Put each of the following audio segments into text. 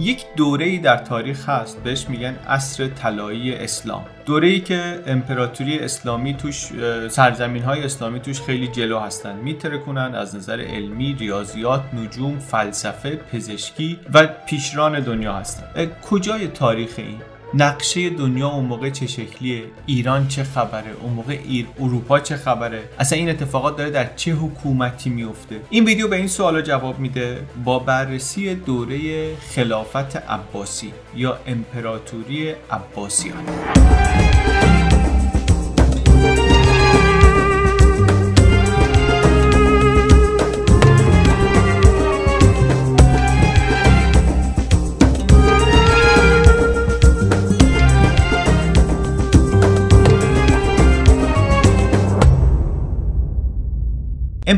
یک دوره ای در تاریخ هست بهش میگن اصر طلایی اسلام دوره ای که امپراتوری اسلامی توش سرزمین های اسلامی توش خیلی جلو هستن میترکونن از نظر علمی ریاضیات نجوم فلسفه پزشکی و پیشران دنیا هستن کجای تاریخ این نقشه دنیا اون موقع چه شکلیه ایران چه خبره اون موقع ایر... اروپا چه خبره اصلا این اتفاقات داره در چه حکومتی میفته این ویدیو به این سوالا جواب میده با بررسی دوره خلافت عباسی یا امپراتوری عباسیان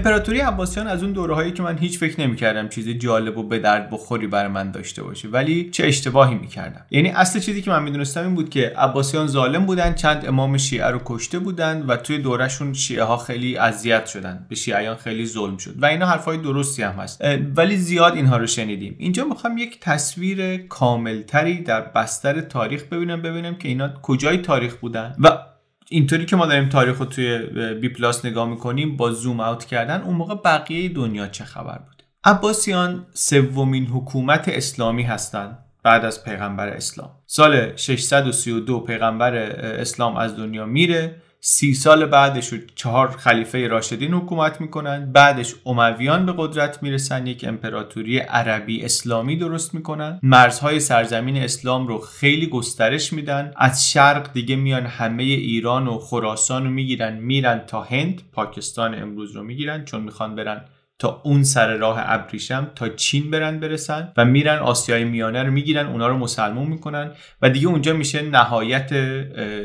امپراتوری عباسیان از اون دوره هایی که من هیچ فکر نمیکردم چیز جالب و به درد بخوری برای من داشته باشه ولی چه اشتباهی میکردم یعنی اصل چیزی که من میدونستم این بود که عباسیان ظالم بودن چند امام شیعه رو کشته بودن و توی دورهشون شیعه ها خیلی اذیت شدن به شیعیان خیلی ظلم شد و اینا حرفای درستی هم هست ولی زیاد اینها رو شنیدیم اینجا میخوام یک تصویر کاملتری در بستر تاریخ ببینم ببینم که اینا کجای تاریخ بودن و اینطوری که ما داریم تاریخ رو توی بی پلاس نگاه میکنیم با زوم اوت کردن اون موقع بقیه دنیا چه خبر بود عباسیان سومین حکومت اسلامی هستند بعد از پیغمبر اسلام سال 632 پیغمبر اسلام از دنیا میره سی سال بعدش رو چهار خلیفه راشدین حکومت میکنن بعدش امویان به قدرت میرسن یک امپراتوری عربی اسلامی درست میکنن مرزهای سرزمین اسلام رو خیلی گسترش میدن از شرق دیگه میان همه ایران و خراسان رو میگیرن میرن تا هند پاکستان امروز رو میگیرن چون میخوان برن تا اون سر راه ابریشم تا چین برن برسن و میرن آسیای میانه رو میگیرن اونا رو مسلمون میکنن و دیگه اونجا میشه نهایت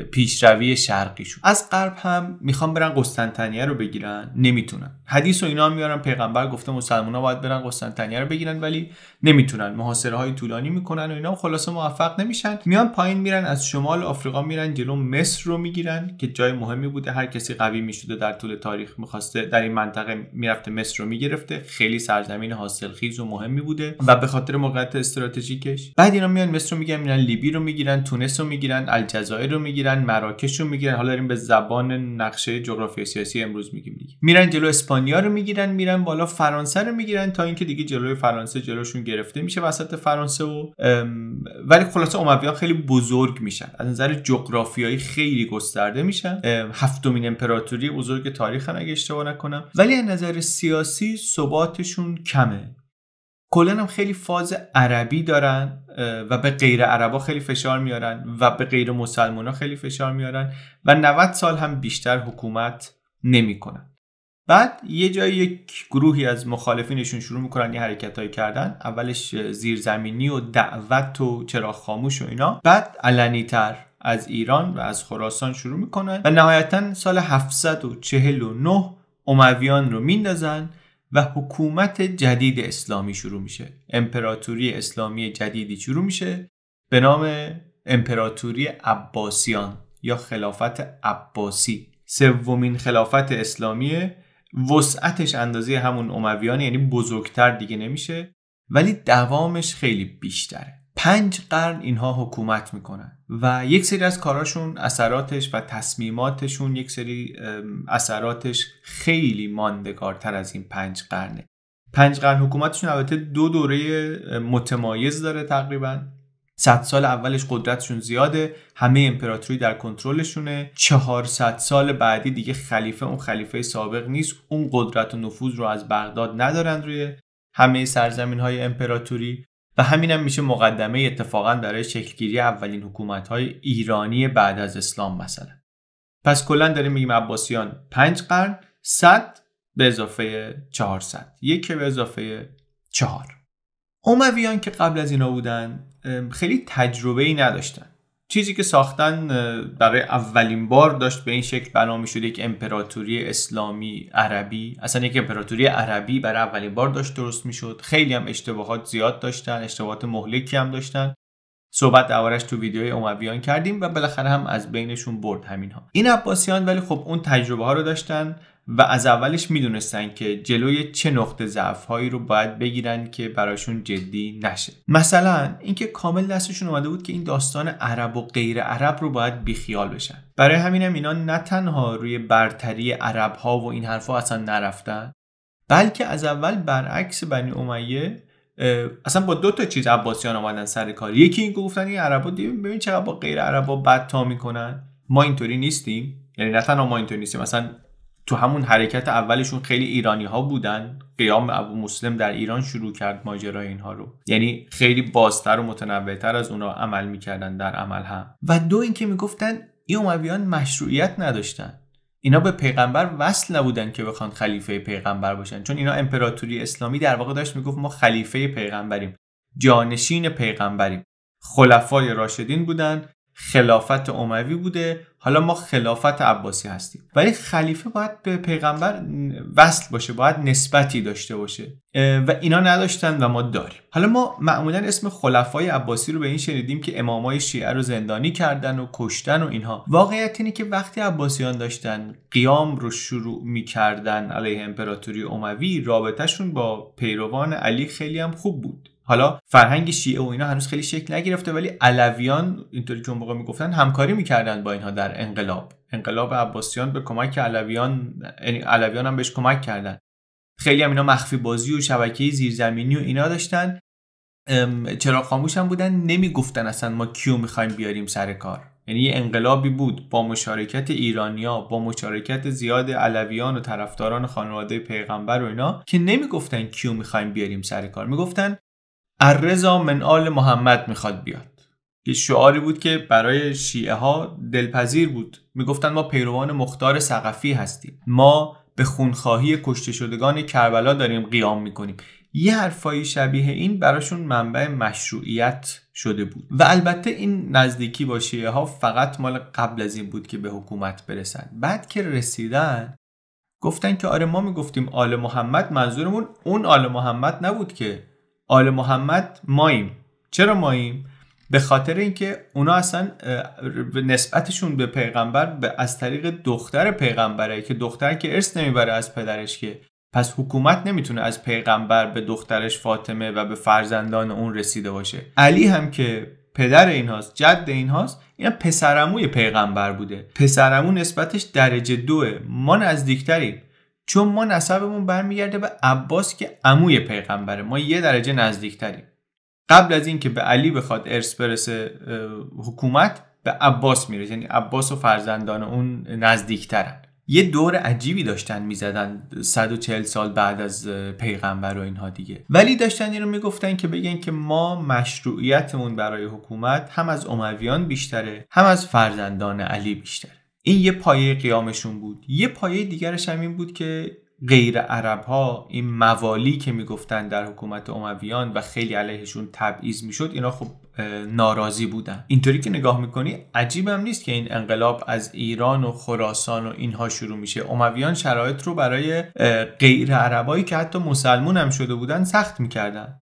پیشروی شرقیشون از غرب هم میخوام برن قسطنطنیه رو بگیرن نمیتونن حدیث و اینا هم میارن پیغمبر گفته مسلمان ها باید برن قسطنطنیه رو بگیرن ولی نمیتونن محاصره های طولانی میکنن و اینا خلاصه موفق نمیشن میان پایین میرن از شمال آفریقا میرن جلو مصر رو میگیرن که جای مهمی بوده هر کسی قوی میشده در طول تاریخ میخواسته در این منطقه میرفته مصر رو میگرفته خیلی سرزمین حاصلخیز و مهمی بوده و به خاطر موقعیت استراتژیکش بعد اینا میان مصر رو میگیرن میرن لیبی رو میگیرن تونس رو میگیرن الجزایر رو میگیرن مراکش رو میگیرن حالا داریم به زبان نقشه جغرافیای سیاسی امروز میگیم دیگه میرن جلو اسپانیا اسپانیا رو میگیرن میرن بالا فرانسه رو میگیرن تا اینکه دیگه جلوی فرانسه جلوشون گرفته میشه وسط فرانسه و ولی خلاصه امویان خیلی بزرگ میشن از نظر جغرافیایی خیلی گسترده میشن هفتمین امپراتوری بزرگ تاریخ اگه اشتباه نکنم ولی از نظر سیاسی ثباتشون کمه کلا هم خیلی فاز عربی دارن و به غیر عربا خیلی فشار میارن و به غیر مسلمان ها خیلی فشار میارن و 90 سال هم بیشتر حکومت نمیکنن بعد یه جایی یک گروهی از مخالفینشون شروع میکنن یه های کردن اولش زیرزمینی و دعوت و چراغ خاموش و اینا بعد علنی تر از ایران و از خراسان شروع میکنن و نهایتا سال 749 اومویان رو میندازن و حکومت جدید اسلامی شروع میشه امپراتوری اسلامی جدیدی شروع میشه به نام امپراتوری عباسیان یا خلافت عباسی سومین خلافت اسلامیه وسعتش اندازه همون امویان یعنی بزرگتر دیگه نمیشه ولی دوامش خیلی بیشتره پنج قرن اینها حکومت میکنن و یک سری از کاراشون اثراتش و تصمیماتشون یک سری اثراتش خیلی ماندگارتر از این پنج قرنه پنج قرن حکومتشون البته دو دوره متمایز داره تقریبا 100 سال اولش قدرتشون زیاده همه امپراتوری در کنترلشونه 400 سال بعدی دیگه خلیفه اون خلیفه سابق نیست اون قدرت و نفوذ رو از بغداد ندارن روی همه سرزمین های امپراتوری و همین هم میشه مقدمه اتفاقا برای شکلگیری اولین حکومت های ایرانی بعد از اسلام مثلا پس کلا داریم میگیم عباسیان 5 قرن 100 به اضافه 400 یک به اضافه 4 اومویان که قبل از اینا بودن خیلی تجربه ای نداشتن چیزی که ساختن برای اولین بار داشت به این شکل بنا میشد یک امپراتوری اسلامی عربی اصلا یک امپراتوری عربی برای اولین بار داشت درست میشد خیلی هم اشتباهات زیاد داشتن اشتباهات مهلکی هم داشتن صحبت دربارش تو ویدیوی اومویان کردیم و بالاخره هم از بینشون برد همین ها این عباسیان ولی خب اون تجربه ها رو داشتن و از اولش میدونستن که جلوی چه نقطه ضعف هایی رو باید بگیرن که براشون جدی نشه مثلا اینکه کامل دستشون اومده بود که این داستان عرب و غیر عرب رو باید بیخیال بشن برای همینم اینا نه تنها روی برتری عرب ها و این حرفها اصلا نرفتن بلکه از اول برعکس بنی امیه اصلا با دو تا چیز عباسیان آمدن سر کار یکی این گفتن این عربا ببین چقدر با غیر عربا بد تا میکنن ما اینطوری نیستیم یعنی نه تنها ما اینطوری نیستیم مثلا تو همون حرکت اولشون خیلی ایرانی ها بودن قیام ابو مسلم در ایران شروع کرد ماجرای اینها رو یعنی خیلی بازتر و متنوعتر از اونا عمل میکردن در عمل هم و دو اینکه میگفتن این امویان مشروعیت نداشتن اینا به پیغمبر وصل نبودن که بخوان خلیفه پیغمبر باشن چون اینا امپراتوری اسلامی در واقع داشت میگفت ما خلیفه پیغمبریم جانشین پیغمبریم خلفای راشدین بودن خلافت عموی بوده حالا ما خلافت عباسی هستیم ولی خلیفه باید به پیغمبر وصل باشه باید نسبتی داشته باشه و اینا نداشتن و ما داریم حالا ما معمولا اسم خلفای عباسی رو به این شنیدیم که امامای شیعه رو زندانی کردن و کشتن و اینها واقعیت اینه که وقتی عباسیان داشتن قیام رو شروع میکردن علیه امپراتوری اموی رابطهشون با پیروان علی خیلی هم خوب بود حالا فرهنگ شیعه و اینا هنوز خیلی شکل نگرفته ولی علویان اینطوری که اون موقع میگفتن همکاری میکردن با اینها در انقلاب انقلاب عباسیان به کمک علویان یعنی علویان هم بهش کمک کردن خیلی هم اینا مخفی بازی و شبکه زیرزمینی و اینا داشتن چرا خاموش هم بودن نمیگفتن اصلا ما کیو میخوایم بیاریم سر کار یعنی یه انقلابی بود با مشارکت ایرانیا با مشارکت زیاد علویان و طرفداران خانواده پیغمبر و اینا که نمیگفتن کیو میخوایم بیاریم سر کار میگفتن الرضا من آل محمد میخواد بیاد یه شعاری بود که برای شیعه ها دلپذیر بود میگفتند ما پیروان مختار سقفی هستیم ما به خونخواهی کشته شدگان کربلا داریم قیام میکنیم یه حرفایی شبیه این براشون منبع مشروعیت شده بود و البته این نزدیکی با شیعه ها فقط مال قبل از این بود که به حکومت برسند. بعد که رسیدن گفتن که آره ما میگفتیم آل محمد منظورمون اون آل محمد نبود که آل محمد ماییم چرا ماییم به خاطر اینکه اونا اصلا نسبتشون به پیغمبر به از طریق دختر پیغمبره که دختر که ارث نمیبره از پدرش که پس حکومت نمیتونه از پیغمبر به دخترش فاطمه و به فرزندان اون رسیده باشه علی هم که پدر اینهاست جد اینهاست این پسرموی پیغمبر بوده پسرمو نسبتش درجه دوه ما نزدیکتریم چون ما نسبمون برمیگرده به عباس که عموی پیغمبره ما یه درجه نزدیکتریم قبل از اینکه به علی بخواد ارث برسه حکومت به عباس میره یعنی عباس و فرزندان اون نزدیکترن یه دور عجیبی داشتن میزدن 140 سال بعد از پیغمبر و اینها دیگه ولی داشتن این رو میگفتن که بگن که ما مشروعیتمون برای حکومت هم از امویان بیشتره هم از فرزندان علی بیشتره این یه پایه قیامشون بود یه پایه دیگرش هم این بود که غیر عرب ها این موالی که میگفتن در حکومت امویان و خیلی علیهشون تبعیض میشد اینا خب ناراضی بودن اینطوری که نگاه میکنی عجیبم نیست که این انقلاب از ایران و خراسان و اینها شروع میشه امویان شرایط رو برای غیر عربایی که حتی مسلمون هم شده بودن سخت میکردن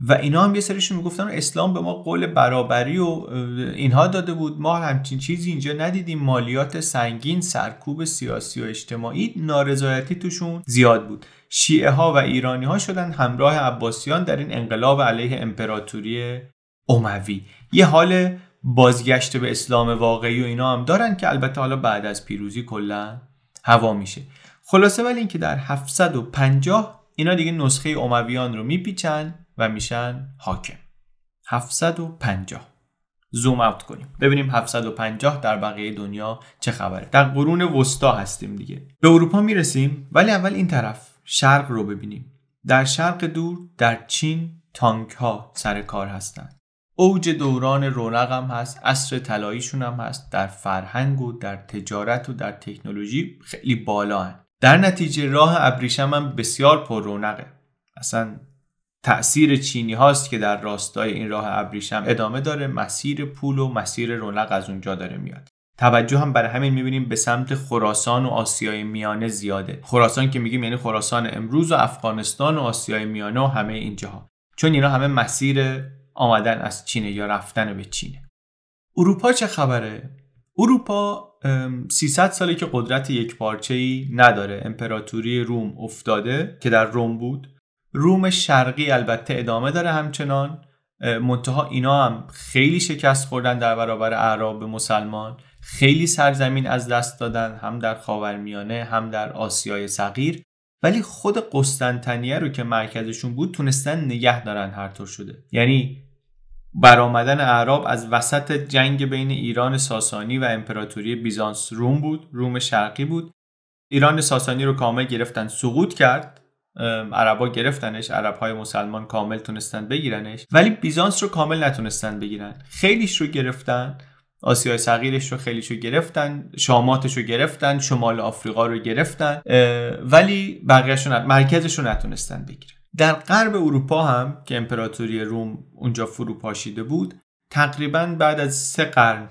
و اینا هم یه سریشون میگفتن اسلام به ما قول برابری و اینها داده بود ما همچین چیزی اینجا ندیدیم مالیات سنگین سرکوب سیاسی و اجتماعی نارضایتی توشون زیاد بود شیعه ها و ایرانی ها شدن همراه عباسیان در این انقلاب علیه امپراتوری اموی یه حال بازگشت به اسلام واقعی و اینا هم دارن که البته حالا بعد از پیروزی کلا هوا میشه خلاصه ولی اینکه در 750 اینا دیگه نسخه اومویان رو میپیچن و میشن حاکم 750 زوم اوت کنیم ببینیم 750 در بقیه دنیا چه خبره در قرون وسطا هستیم دیگه به اروپا میرسیم ولی اول این طرف شرق رو ببینیم در شرق دور در چین تانک ها سر کار هستند اوج دوران رونق هم هست عصر طلاییشون هم هست در فرهنگ و در تجارت و در تکنولوژی خیلی بالا در نتیجه راه ابریشم هم بسیار پر رونقه اصلا تأثیر چینی هاست که در راستای این راه ابریشم ادامه داره مسیر پول و مسیر رونق از اونجا داره میاد توجه هم برای همین میبینیم به سمت خراسان و آسیای میانه زیاده خراسان که میگیم یعنی خراسان امروز و افغانستان و آسیای میانه و همه اینجاها چون اینا همه مسیر آمدن از چینه یا رفتن به چینه اروپا چه خبره اروپا 300 ساله که قدرت یک ای نداره امپراتوری روم افتاده که در روم بود روم شرقی البته ادامه داره همچنان منتها اینا هم خیلی شکست خوردن در برابر اعراب مسلمان خیلی سرزمین از دست دادن هم در خاورمیانه هم در آسیای صغیر ولی خود قسطنطنیه رو که مرکزشون بود تونستن نگه دارن هر طور شده یعنی برآمدن اعراب از وسط جنگ بین ایران ساسانی و امپراتوری بیزانس روم بود روم شرقی بود ایران ساسانی رو کامل گرفتن سقوط کرد عربا گرفتنش عرب های مسلمان کامل تونستن بگیرنش ولی بیزانس رو کامل نتونستن بگیرن خیلیش رو گرفتن آسیای صغیرش رو خیلیش رو گرفتن شاماتش رو گرفتن شمال آفریقا رو گرفتن ولی بقیهش مرکزش رو نتونستن بگیرن در غرب اروپا هم که امپراتوری روم اونجا فروپاشیده بود تقریبا بعد از سه قرن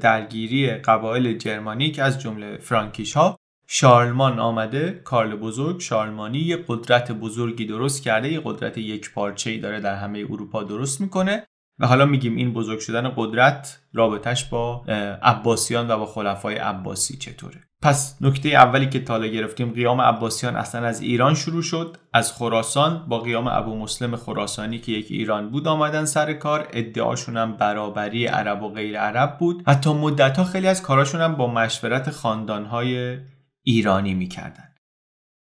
درگیری قبایل جرمانیک از جمله فرانکیش ها شارلمان آمده کارل بزرگ شارلمانی یه قدرت بزرگی درست کرده یه قدرت یک پارچه‌ای داره در همه اروپا درست میکنه و حالا میگیم این بزرگ شدن قدرت رابطش با عباسیان و با خلفای عباسی چطوره پس نکته اولی که تالا گرفتیم قیام عباسیان اصلا از ایران شروع شد از خراسان با قیام ابو مسلم خراسانی که یک ایران بود آمدن سر کار ادعاشون هم برابری عرب و غیر عرب بود حتی مدتها خیلی از کاراشون هم با مشورت خاندانهای ایرانی میکردن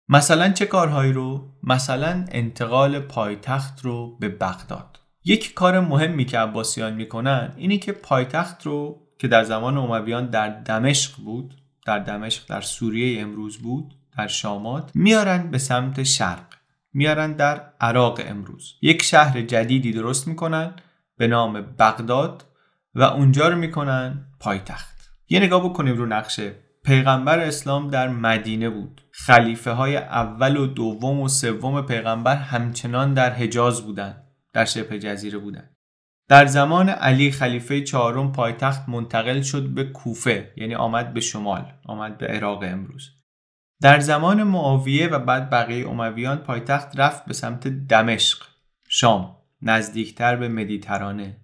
مثلا چه کارهایی رو مثلا انتقال پایتخت رو به بغداد یک کار مهمی که عباسیان میکنن اینی که پایتخت رو که در زمان امویان در دمشق بود در دمشق در سوریه امروز بود در شامات میارن به سمت شرق میارن در عراق امروز یک شهر جدیدی درست میکنن به نام بغداد و اونجا رو میکنن پایتخت یه نگاه بکنیم رو نقشه پیغمبر اسلام در مدینه بود خلیفه های اول و دوم و سوم پیغمبر همچنان در حجاز بودند در شبه جزیره بودند در زمان علی خلیفه چهارم پایتخت منتقل شد به کوفه یعنی آمد به شمال آمد به عراق امروز در زمان معاویه و بعد بقیه امویان پایتخت رفت به سمت دمشق شام نزدیکتر به مدیترانه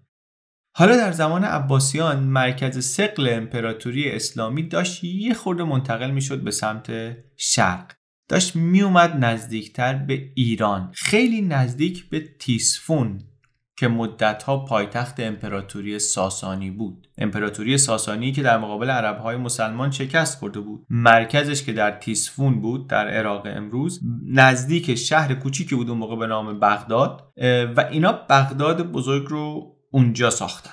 حالا در زمان عباسیان مرکز سقل امپراتوری اسلامی داشت یه خورده منتقل میشد به سمت شرق داشت میومد نزدیکتر به ایران خیلی نزدیک به تیسفون که ها پایتخت امپراتوری ساسانی بود امپراتوری ساسانی که در مقابل های مسلمان شکست خورده بود مرکزش که در تیسفون بود در عراق امروز نزدیک شهر کوچیکی بود اون موقع به نام بغداد و اینا بغداد بزرگ رو اونجا ساختن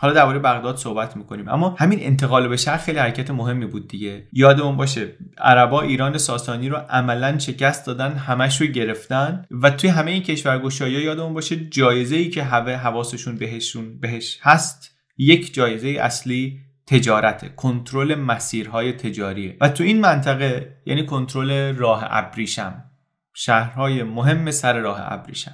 حالا درباره بغداد صحبت میکنیم اما همین انتقال به شهر خیلی حرکت مهمی بود دیگه یادمون باشه عربا ایران ساسانی رو عملا شکست دادن همش رو گرفتن و توی همه این کشورگشایی یادمون باشه جایزه ای که هوه حواسشون بهشون بهش هست یک جایزه اصلی تجارت کنترل مسیرهای تجاریه و تو این منطقه یعنی کنترل راه ابریشم شهرهای مهم سر راه ابریشم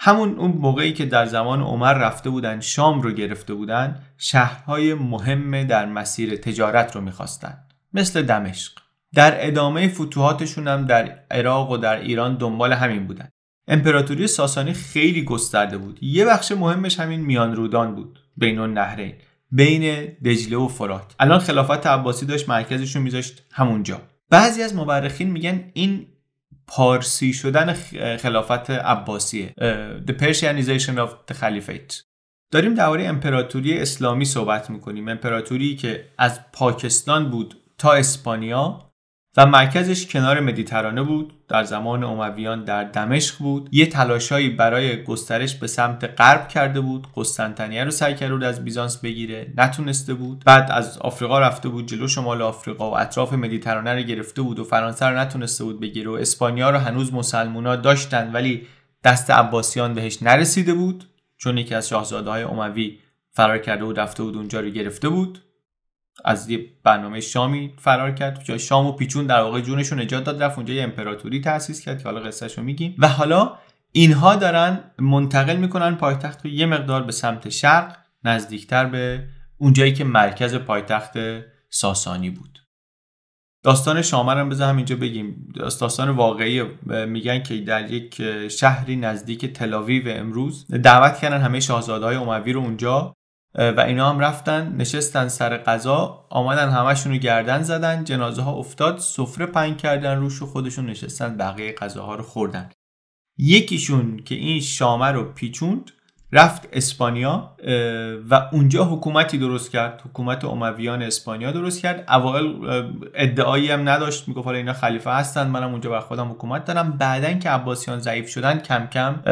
همون اون موقعی که در زمان عمر رفته بودن شام رو گرفته بودن شهرهای مهم در مسیر تجارت رو میخواستند مثل دمشق در ادامه فتوحاتشون هم در عراق و در ایران دنبال همین بودن امپراتوری ساسانی خیلی گسترده بود یه بخش مهمش همین میان رودان بود بین النهرین بین دجله و فرات الان خلافت عباسی داشت مرکزشون میذاشت همونجا بعضی از مورخین میگن این پارسی شدن خلافت عباسیه The Persianization of the Caliphate داریم درباره امپراتوری اسلامی صحبت میکنیم امپراتوری که از پاکستان بود تا اسپانیا و مرکزش کنار مدیترانه بود در زمان اومویان در دمشق بود یه تلاشایی برای گسترش به سمت غرب کرده بود قسطنطنیه رو سعی کرده از بیزانس بگیره نتونسته بود بعد از آفریقا رفته بود جلو شمال آفریقا و اطراف مدیترانه رو گرفته بود و فرانسه رو نتونسته بود بگیره و اسپانیا رو هنوز مسلمونا داشتن ولی دست عباسیان بهش نرسیده بود چون یکی از شاهزاده های اموی فرار کرده و رفته بود اونجا رو گرفته بود از یه برنامه شامی فرار کرد جای شام و پیچون در واقع جونش نجات داد رفت اونجا یه امپراتوری تأسیس کرد که حالا قصهش رو میگیم و حالا اینها دارن منتقل میکنن پایتخت رو یه مقدار به سمت شرق نزدیکتر به اونجایی که مرکز پایتخت ساسانی بود داستان شامر هم اینجا بگیم داستان واقعی میگن که در یک شهری نزدیک تلاویو امروز دعوت کردن همه شاهزاده های رو اونجا و اینا هم رفتن نشستن سر غذا آمدن همشون رو گردن زدن جنازه ها افتاد سفره پنگ کردن روش و خودشون نشستن بقیه غذاها رو خوردن یکیشون که این شامه رو پیچوند رفت اسپانیا و اونجا حکومتی درست کرد حکومت اومویان اسپانیا درست کرد اوایل ادعایی هم نداشت میگفت حالا اینا خلیفه هستن منم اونجا بر خودم حکومت دارم بعدن که عباسیان ضعیف شدن کم کم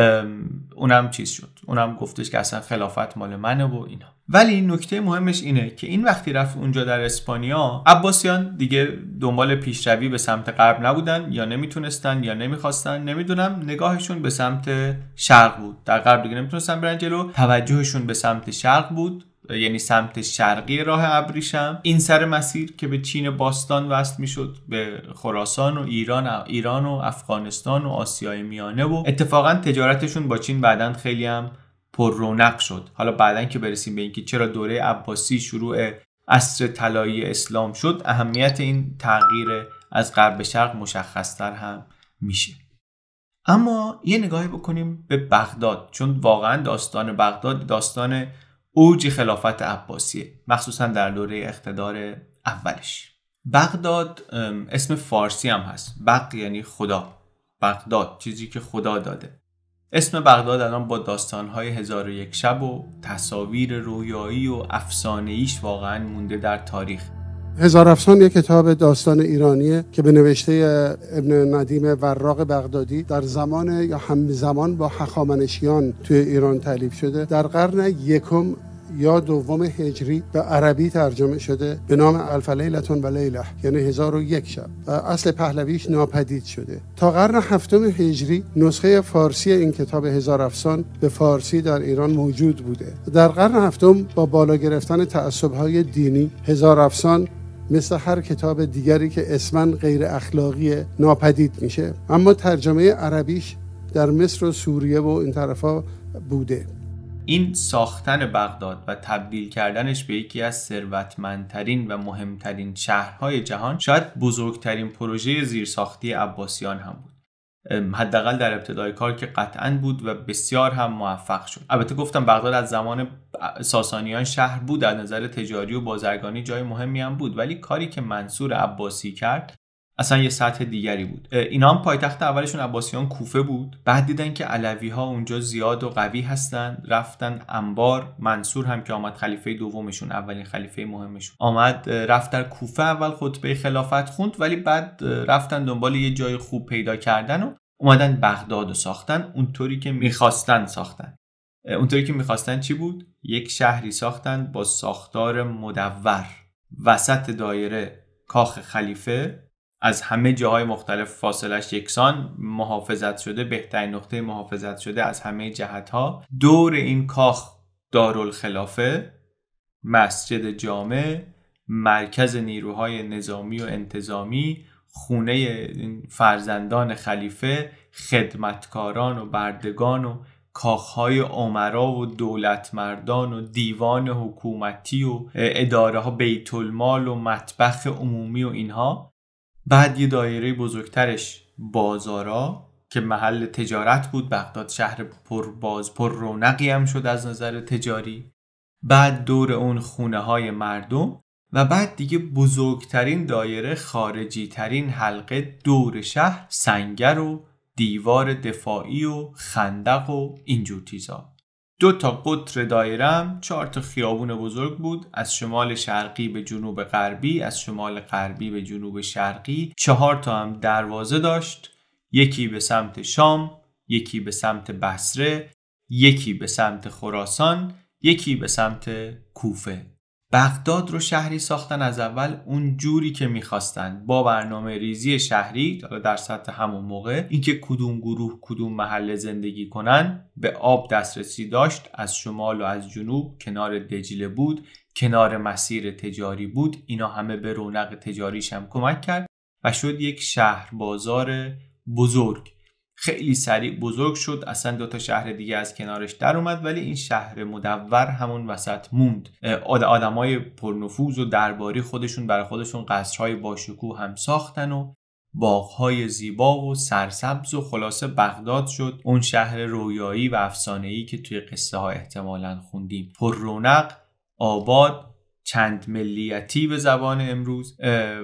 اونم چیز شد اونم گفتش که اصلا خلافت مال منه و اینا ولی نکته مهمش اینه که این وقتی رفت اونجا در اسپانیا عباسیان دیگه دنبال پیشروی به سمت غرب نبودن یا نمیتونستن یا نمیخواستن نمیدونم نگاهشون به سمت شرق بود در غرب دیگه نمیتونستن برن جلو توجهشون به سمت شرق بود یعنی سمت شرقی راه ابریشم این سر مسیر که به چین باستان وصل میشد به خراسان و ایران ایران و افغانستان و آسیای میانه و اتفاقا تجارتشون با چین بعدا خیلی هم پر رونق شد حالا بعدا که برسیم به اینکه چرا دوره عباسی شروع اصر طلایی اسلام شد اهمیت این تغییر از غرب شرق مشخصتر هم میشه اما یه نگاهی بکنیم به بغداد چون واقعا داستان بغداد داستان اوج خلافت عباسیه مخصوصا در دوره اقتدار اولش بغداد اسم فارسی هم هست بق یعنی خدا بغداد چیزی که خدا داده اسم بغداد الان با داستانهای هزار و یک شب و تصاویر رویایی و افسانه واقعا مونده در تاریخ هزار افسان یک کتاب داستان ایرانیه که به نوشته ابن ندیم وراق بغدادی در زمان یا همزمان با حخامنشیان توی ایران تعلیف شده در قرن یکم یا دوم هجری به عربی ترجمه شده به نام الفلیلتون و لیله یعنی هزار و یک شب و اصل پهلویش ناپدید شده تا قرن هفتم هجری نسخه فارسی این کتاب هزار افسان به فارسی در ایران موجود بوده در قرن هفتم با بالا گرفتن تعصب دینی هزار افسان مثل هر کتاب دیگری که اسما غیر اخلاقی ناپدید میشه اما ترجمه عربیش در مصر و سوریه و این طرفا بوده این ساختن بغداد و تبدیل کردنش به یکی از ثروتمندترین و مهمترین شهرهای جهان شاید بزرگترین پروژه زیرساختی عباسیان هم بود حداقل در ابتدای کار که قطعا بود و بسیار هم موفق شد البته گفتم بغداد از زمان ساسانیان شهر بود از نظر تجاری و بازرگانی جای مهمی هم بود ولی کاری که منصور عباسی کرد اصلا یه سطح دیگری بود اینا هم پایتخت اولشون عباسیان کوفه بود بعد دیدن که علوی ها اونجا زیاد و قوی هستن رفتن انبار منصور هم که آمد خلیفه دومشون اولین خلیفه مهمشون آمد رفت در کوفه اول خطبه خلافت خوند ولی بعد رفتن دنبال یه جای خوب پیدا کردن و اومدن بغداد و ساختن اونطوری که میخواستن ساختن اونطوری که میخواستن چی بود یک شهری ساختن با ساختار مدور وسط دایره کاخ خلیفه از همه جاهای مختلف فاصلش یکسان محافظت شده بهترین نقطه محافظت شده از همه جهت ها دور این کاخ دارالخلافه مسجد جامع مرکز نیروهای نظامی و انتظامی خونه فرزندان خلیفه خدمتکاران و بردگان و کاخهای عمرا و مردان و دیوان حکومتی و اداره ها بیت المال و مطبخ عمومی و اینها بعد یه دایره بزرگترش بازارا که محل تجارت بود بغداد شهر پر باز پر رونقی هم شد از نظر تجاری بعد دور اون خونه های مردم و بعد دیگه بزرگترین دایره خارجی ترین حلقه دور شهر سنگر و دیوار دفاعی و خندق و اینجور تیزا. دو تا قطر دایرم چهار تا خیابون بزرگ بود از شمال شرقی به جنوب غربی از شمال غربی به جنوب شرقی چهار تا هم دروازه داشت یکی به سمت شام یکی به سمت بسره یکی به سمت خراسان یکی به سمت کوفه بغداد رو شهری ساختن از اول اون جوری که میخواستن با برنامه ریزی شهری حالا در سطح همون موقع اینکه کدوم گروه کدوم محله زندگی کنن به آب دسترسی داشت از شمال و از جنوب کنار دجله بود کنار مسیر تجاری بود اینا همه به رونق تجاریش هم کمک کرد و شد یک شهر بازار بزرگ خیلی سریع بزرگ شد اصلا دو تا شهر دیگه از کنارش در اومد ولی این شهر مدور همون وسط موند آدمای پرنفوذ و درباری خودشون برای خودشون قصرهای باشکوه هم ساختن و باغهای زیبا و سرسبز و خلاصه بغداد شد اون شهر رویایی و افسانه‌ای که توی قصه ها احتمالا خوندیم پر رونق آباد چند ملیتی به زبان امروز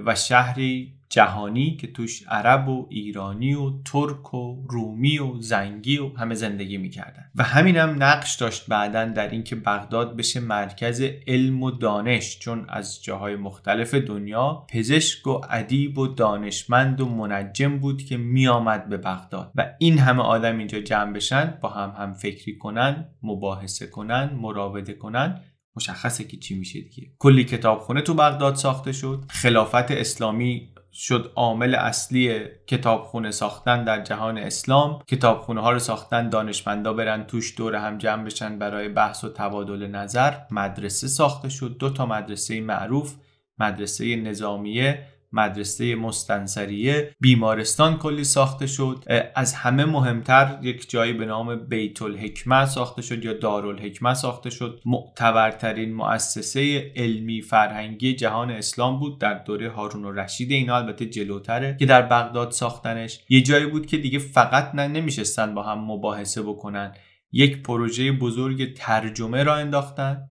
و شهری جهانی که توش عرب و ایرانی و ترک و رومی و زنگی و همه زندگی میکردن و همین هم نقش داشت بعدا در اینکه بغداد بشه مرکز علم و دانش چون از جاهای مختلف دنیا پزشک و ادیب و دانشمند و منجم بود که میآمد به بغداد و این همه آدم اینجا جمع بشن با هم هم فکری کنن مباحثه کنن مراوده کنن مشخصه که چی میشه دیگه کلی کتابخونه تو بغداد ساخته شد خلافت اسلامی شد عامل اصلی کتابخونه ساختن در جهان اسلام کتابخونه ها رو ساختن دانشمندا برن توش دور هم جمع بشن برای بحث و تبادل نظر مدرسه ساخته شد دو تا مدرسه معروف مدرسه نظامیه مدرسه مستنصریه بیمارستان کلی ساخته شد از همه مهمتر یک جایی به نام بیت الحکمه ساخته شد یا دارالحکمه ساخته شد معتبرترین مؤسسه علمی فرهنگی جهان اسلام بود در دوره هارون و رشید اینا البته جلوتره که در بغداد ساختنش یه جایی بود که دیگه فقط نمیشستن با هم مباحثه بکنن یک پروژه بزرگ ترجمه را انداختن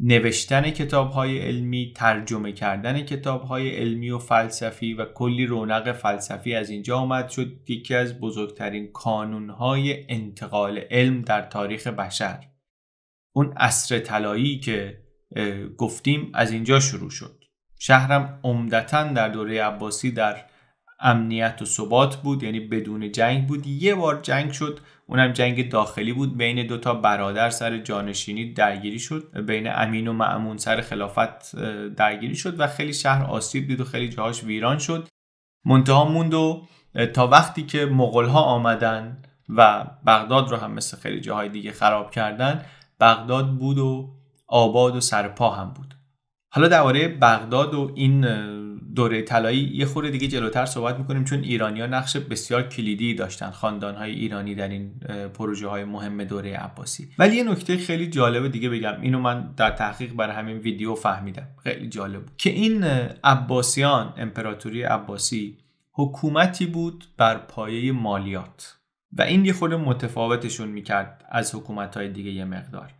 نوشتن کتاب های علمی ترجمه کردن کتاب های علمی و فلسفی و کلی رونق فلسفی از اینجا آمد شد یکی از بزرگترین کانون های انتقال علم در تاریخ بشر اون عصر طلایی که گفتیم از اینجا شروع شد شهرم عمدتا در دوره عباسی در امنیت و ثبات بود یعنی بدون جنگ بود یه بار جنگ شد اونم جنگ داخلی بود بین دو تا برادر سر جانشینی درگیری شد بین امین و معمون سر خلافت درگیری شد و خیلی شهر آسیب دید و خیلی جاهاش ویران شد منتها موند و تا وقتی که مغول ها آمدن و بغداد رو هم مثل خیلی جاهای دیگه خراب کردن بغداد بود و آباد و سرپا هم بود حالا درباره بغداد و این دوره طلایی یه خورده دیگه جلوتر صحبت میکنیم چون ایرانیا نقش بسیار کلیدی داشتن های ایرانی در این پروژه های مهم دوره عباسی ولی یه نکته خیلی جالب دیگه بگم اینو من در تحقیق بر همین ویدیو فهمیدم خیلی جالب که این عباسیان امپراتوری عباسی حکومتی بود بر پایه مالیات و این یه خود متفاوتشون میکرد از حکومت های دیگه یه مقدار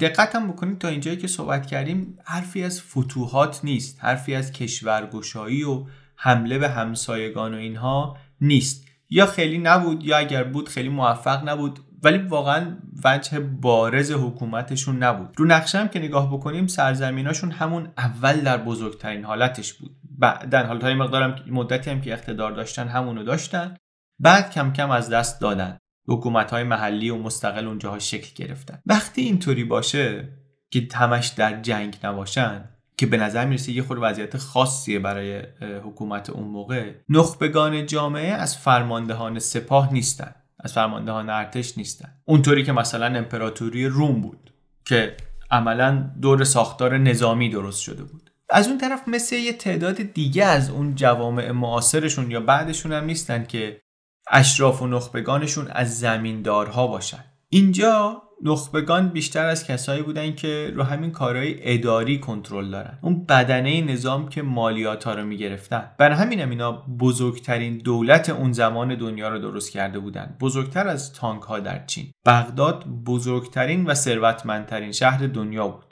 دقت بکنید تا اینجایی که صحبت کردیم حرفی از فتوحات نیست حرفی از کشورگشایی و حمله به همسایگان و اینها نیست یا خیلی نبود یا اگر بود خیلی موفق نبود ولی واقعا وجه بارز حکومتشون نبود رو نقشه هم که نگاه بکنیم سرزمیناشون همون اول در بزرگترین حالتش بود بعدن حالت های مقدارم مدتی هم که اقتدار داشتن همونو داشتن بعد کم کم از دست دادن حکومت های محلی و مستقل اونجاها شکل گرفتن وقتی اینطوری باشه که تمش در جنگ نباشن که به نظر میرسه یه خور وضعیت خاصیه برای حکومت اون موقع نخبگان جامعه از فرماندهان سپاه نیستن از فرماندهان ارتش نیستن اونطوری که مثلا امپراتوری روم بود که عملا دور ساختار نظامی درست شده بود از اون طرف مثل یه تعداد دیگه از اون جوامع معاصرشون یا بعدشون هم نیستن که اشراف و نخبگانشون از زمیندارها باشن اینجا نخبگان بیشتر از کسایی بودن که رو همین کارهای اداری کنترل دارن اون بدنه نظام که مالیات ها رو میگرفتن بر همین هم اینا بزرگترین دولت اون زمان دنیا رو درست کرده بودن بزرگتر از تانک ها در چین بغداد بزرگترین و ثروتمندترین شهر دنیا بود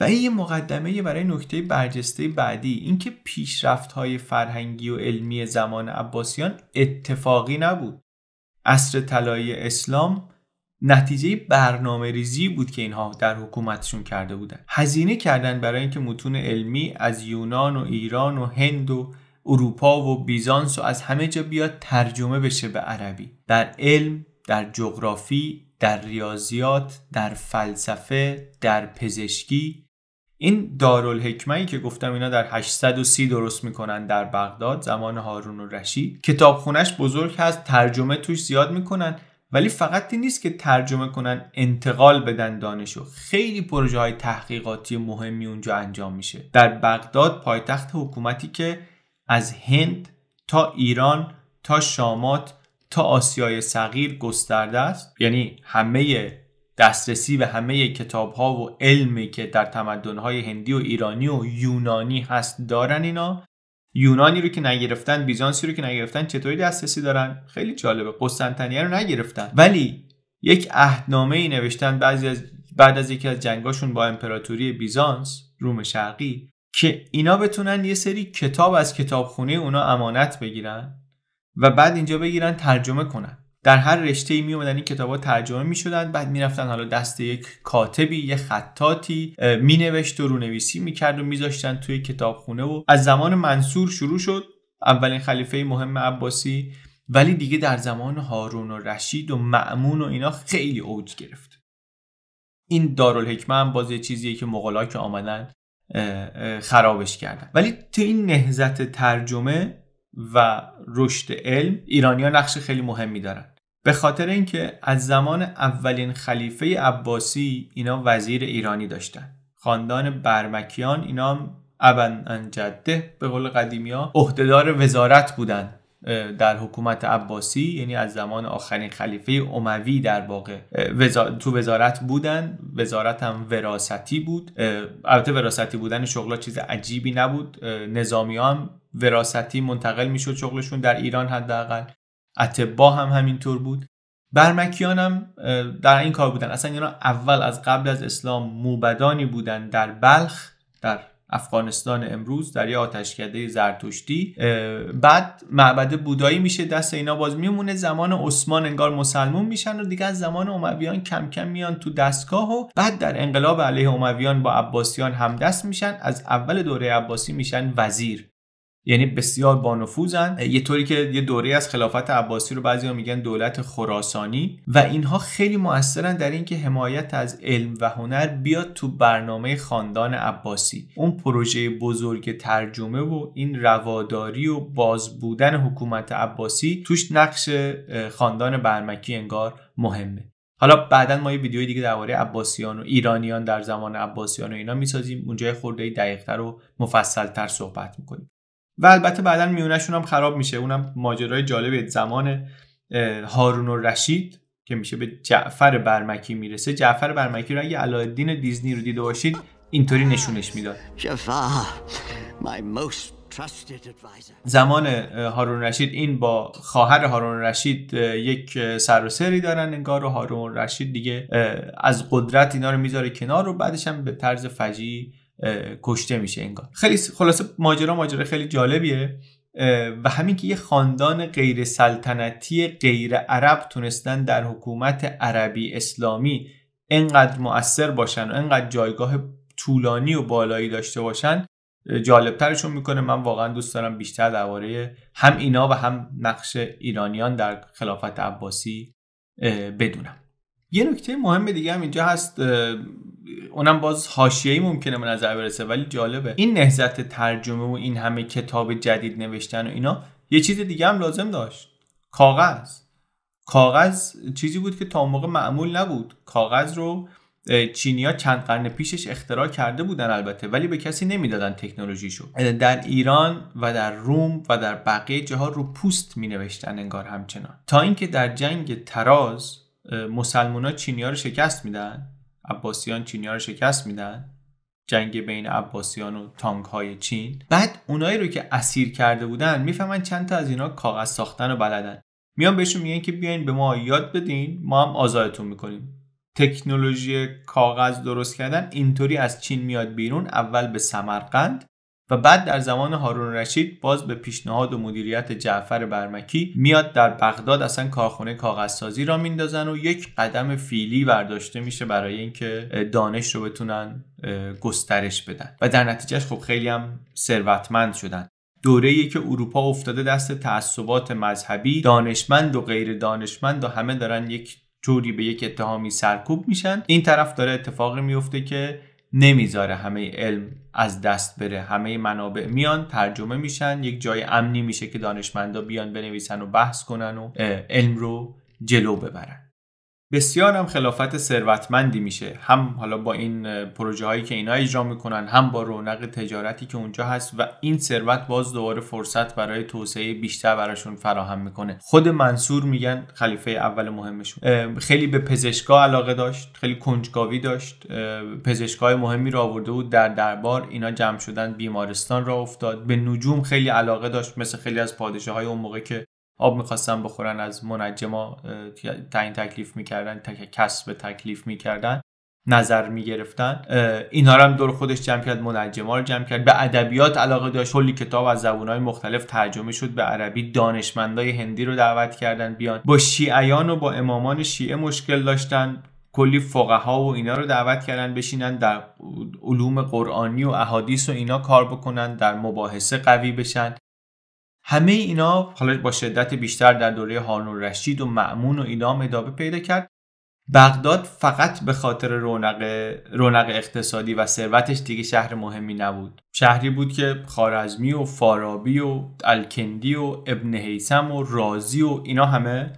و این یه مقدمه برای نکته برجسته بعدی اینکه پیشرفت های فرهنگی و علمی زمان عباسیان اتفاقی نبود عصر طلایی اسلام نتیجه برنامه ریزی بود که اینها در حکومتشون کرده بودن هزینه کردن برای اینکه متون علمی از یونان و ایران و هند و اروپا و بیزانس و از همه جا بیاد ترجمه بشه به عربی در علم در جغرافی در ریاضیات در فلسفه در پزشکی این دارالحکمه که گفتم اینا در 830 درست میکنن در بغداد زمان هارون و رشید کتابخونش بزرگ هست ترجمه توش زیاد میکنن ولی فقط این نیست که ترجمه کنن انتقال بدن دانشو خیلی پروژه های تحقیقاتی مهمی اونجا انجام میشه در بغداد پایتخت حکومتی که از هند تا ایران تا شامات تا آسیای صغیر گسترده است یعنی همه دسترسی به همه کتاب ها و علمی که در تمدن های هندی و ایرانی و یونانی هست دارن اینا یونانی رو که نگرفتن بیزانسی رو که نگرفتن چطوری دسترسی دارن خیلی جالبه قسطنطنیه رو نگرفتن ولی یک عهدنامه ای نوشتن بعضی از بعد از یکی از جنگاشون با امپراتوری بیزانس روم شرقی که اینا بتونن یه سری کتاب از کتابخونه اونا امانت بگیرن و بعد اینجا بگیرن ترجمه کنن در هر رشته ای می اومدن این کتابا ترجمه می شدن بعد میرفتن حالا دست یک کاتبی یه خطاتی مینوشت نوشت و رونویسی میکرد و میذاشتن توی کتابخونه و از زمان منصور شروع شد اولین خلیفه مهم عباسی ولی دیگه در زمان هارون و رشید و معمون و اینا خیلی اوج گرفت این دارالحکمه هم باز یه چیزیه که مغلا که آمدن خرابش کردن ولی تو این نهزت ترجمه و رشد علم ایرانیا نقش خیلی مهمی دارن به خاطر اینکه از زمان اولین خلیفه عباسی اینا وزیر ایرانی داشتن خاندان برمکیان اینا هم ابن انجده به قول قدیمی ها عهدهدار وزارت بودن در حکومت عباسی یعنی از زمان آخرین خلیفه عموی در واقع تو وزارت بودن وزارت هم وراستی بود البته وراستی بودن شغلا چیز عجیبی نبود نظامی هم وراستی منتقل میشد شغلشون در ایران حداقل اتبا هم همینطور بود برمکیان هم در این کار بودن اصلا اینا اول از قبل از اسلام موبدانی بودن در بلخ در افغانستان امروز در یه آتشکده زرتشتی بعد معبد بودایی میشه دست اینا باز میمونه زمان عثمان انگار مسلمون میشن و دیگه از زمان امویان کم کم میان تو دستگاه و بعد در انقلاب علیه امویان با عباسیان دست میشن از اول دوره عباسی میشن وزیر یعنی بسیار با نفوذن یه طوری که یه دوره از خلافت عباسی رو بعضیا میگن دولت خراسانی و اینها خیلی موثرن در اینکه حمایت از علم و هنر بیاد تو برنامه خاندان عباسی اون پروژه بزرگ ترجمه و این رواداری و باز بودن حکومت عباسی توش نقش خاندان برمکی انگار مهمه حالا بعدا ما یه ویدیوی دیگه درباره عباسیان و ایرانیان در زمان عباسیان و اینا میسازیم اونجا خورده دقیقتر و مفصلتر صحبت میکنیم و البته بعدا میونشون هم خراب میشه اونم ماجرای جالب زمان هارون و رشید که میشه به جعفر برمکی میرسه جعفر برمکی رو اگه علایالدین دیزنی رو دیده باشید اینطوری نشونش میداد زمان هارون رشید این با خواهر هارون رشید یک سر و سری دارن انگار و هارون رشید دیگه از قدرت اینا رو میذاره کنار و بعدش هم به طرز فجی کشته میشه انگار خیلی خلاصه ماجرا ماجرا خیلی جالبیه و همین که یه خاندان غیر سلطنتی غیر عرب تونستن در حکومت عربی اسلامی انقدر مؤثر باشن و انقدر جایگاه طولانی و بالایی داشته باشن جالبترشون میکنه من واقعا دوست دارم بیشتر درباره هم اینا و هم نقش ایرانیان در خلافت عباسی بدونم یه نکته مهم دیگه هم اینجا هست اونم باز حاشیه‌ای ممکنه به نظر برسه ولی جالبه این نهزت ترجمه و این همه کتاب جدید نوشتن و اینا یه چیز دیگه هم لازم داشت کاغذ کاغذ چیزی بود که تا موقع معمول نبود کاغذ رو چینیا چند قرن پیشش اختراع کرده بودن البته ولی به کسی نمیدادن تکنولوژیشو در ایران و در روم و در بقیه جهات رو پوست می نوشتن انگار همچنان تا اینکه در جنگ تراز مسلمان ها چینیا رو شکست میدن عباسیان ها رو شکست میدن جنگ بین عباسیان و تانک های چین بعد اونایی رو که اسیر کرده بودن میفهمن چند تا از اینا کاغذ ساختن و بلدن میان بهشون میگن که بیاین به ما یاد بدین ما هم آزادتون میکنیم تکنولوژی کاغذ درست کردن اینطوری از چین میاد بیرون اول به سمرقند و بعد در زمان هارون رشید باز به پیشنهاد و مدیریت جعفر برمکی میاد در بغداد اصلا کارخونه کاغذسازی را میندازن و یک قدم فیلی برداشته میشه برای اینکه دانش رو بتونن گسترش بدن و در نتیجهش خب خیلی هم ثروتمند شدن دوره ای که اروپا افتاده دست تعصبات مذهبی دانشمند و غیر دانشمند و همه دارن یک جوری به یک اتهامی سرکوب میشن این طرف داره اتفاقی میفته که نمیذاره همه علم از دست بره همه منابع میان ترجمه میشن یک جای امنی میشه که دانشمندا بیان بنویسن و بحث کنن و علم رو جلو ببرن بسیار هم خلافت ثروتمندی میشه هم حالا با این پروژه هایی که اینا اجرا میکنن هم با رونق تجارتی که اونجا هست و این ثروت باز دوباره فرصت برای توسعه بیشتر براشون فراهم میکنه خود منصور میگن خلیفه اول مهمشون خیلی به پزشکا علاقه داشت خیلی کنجکاوی داشت پزشکای مهمی رو آورده بود در دربار اینا جمع شدن بیمارستان را افتاد به نجوم خیلی علاقه داشت مثل خیلی از پادشاه های اون موقع که آب میخواستن بخورن از منجما تعیین تکلیف میکردن تک کسب تکلیف میکردن نظر میگرفتن اینا هم دور خودش جمع کرد منجما رو جمع کرد به ادبیات علاقه داشت کلی کتاب از زبانهای مختلف ترجمه شد به عربی دانشمندای هندی رو دعوت کردن بیان با شیعیان و با امامان شیعه مشکل داشتن کلی فقها و اینا رو دعوت کردن بشینن در علوم قرآنی و احادیث و اینا کار بکنن در مباحثه قوی بشن همه اینا حالا با شدت بیشتر در دوره هارون رشید و معمون و اینا ادابه پیدا کرد بغداد فقط به خاطر رونق, رونق اقتصادی و ثروتش دیگه شهر مهمی نبود شهری بود که خارزمی و فارابی و الکندی و ابن حیسم و رازی و اینا همه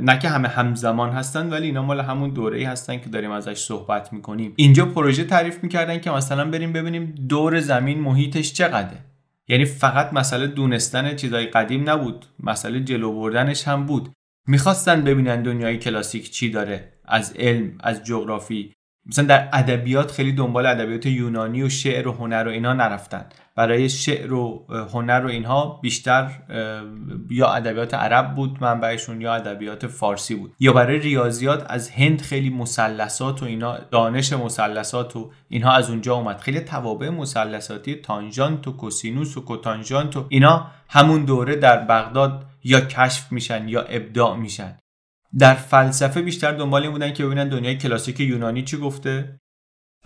نه که همه همزمان هستن ولی اینا مال همون دوره ای هستن که داریم ازش صحبت میکنیم اینجا پروژه تعریف میکردن که مثلا بریم ببینیم دور زمین محیطش چقدره یعنی فقط مسئله دونستن چیزای قدیم نبود مسئله جلو بردنش هم بود میخواستن ببینن دنیای کلاسیک چی داره از علم از جغرافی مثلا در ادبیات خیلی دنبال ادبیات یونانی و شعر و هنر و اینا نرفتن برای شعر و هنر و اینها بیشتر یا ادبیات عرب بود منبعشون یا ادبیات فارسی بود یا برای ریاضیات از هند خیلی مثلثات و اینا دانش مثلثات و اینها از اونجا اومد خیلی توابع مثلثاتی تانژانت و کوسینوس و کوتانژانت و اینا همون دوره در بغداد یا کشف میشن یا ابداع میشن در فلسفه بیشتر دنبال این بودن که ببینن دنیای کلاسیک یونانی چی گفته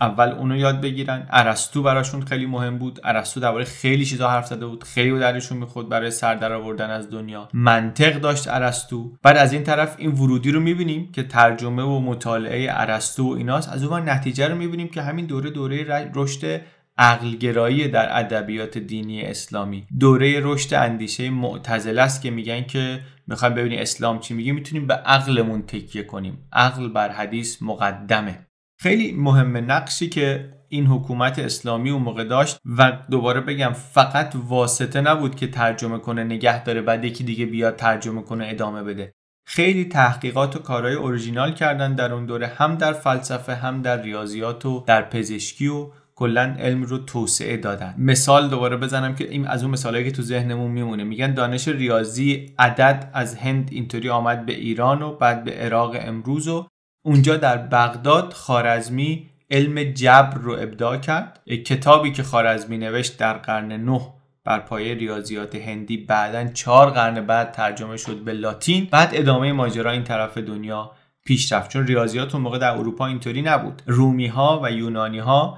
اول اونو یاد بگیرن ارسطو براشون خیلی مهم بود ارسطو درباره خیلی چیزا حرف زده بود خیلی و درشون میخورد برای سر در آوردن از دنیا منطق داشت ارسطو بعد از این طرف این ورودی رو میبینیم که ترجمه و مطالعه ارسطو و ایناست از اون نتیجه رو میبینیم که همین دوره دوره رشد عقلگرایی در ادبیات دینی اسلامی دوره رشد اندیشه معتزله است که میگن که میخوایم ببینیم اسلام چی میگه میتونیم به عقلمون تکیه کنیم عقل بر حدیث مقدمه خیلی مهم نقشی که این حکومت اسلامی اون موقع داشت و دوباره بگم فقط واسطه نبود که ترجمه کنه نگه داره بعد یکی دیگه بیاد ترجمه کنه ادامه بده خیلی تحقیقات و کارهای اوریجینال کردن در اون دوره هم در فلسفه هم در ریاضیات و در پزشکی و کلا علم رو توسعه دادن مثال دوباره بزنم که این از اون مثالایی که تو ذهنمون میمونه میگن دانش ریاضی عدد از هند اینطوری آمد به ایران و بعد به عراق امروز و اونجا در بغداد خارزمی علم جبر رو ابداع کرد کتابی که خارزمی نوشت در قرن 9 بر پایه ریاضیات هندی بعدا چهار قرن بعد ترجمه شد به لاتین بعد ادامه ماجرا این طرف دنیا پیش رفت چون ریاضیات اون موقع در اروپا اینطوری نبود رومی ها و یونانی ها